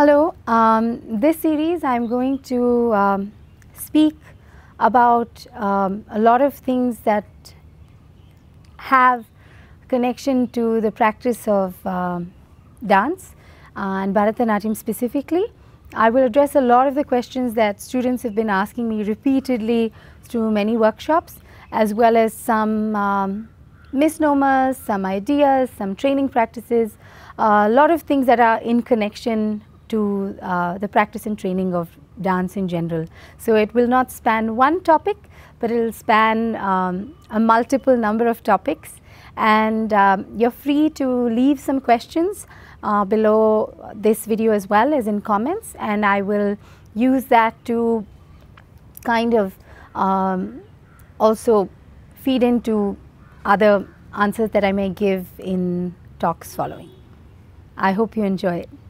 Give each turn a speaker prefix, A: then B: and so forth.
A: Hello, um, this series I'm going to um, speak about um, a lot of things that have connection to the practice of um, dance and Bharatanatyam specifically. I will address a lot of the questions that students have been asking me repeatedly through many workshops as well as some um, misnomers, some ideas, some training practices, a lot of things that are in connection to uh, the practice and training of dance in general. So it will not span one topic, but it will span um, a multiple number of topics. And um, you're free to leave some questions uh, below this video as well as in comments. And I will use that to kind of um, also feed into other answers that I may give in talks following. I hope you enjoy it.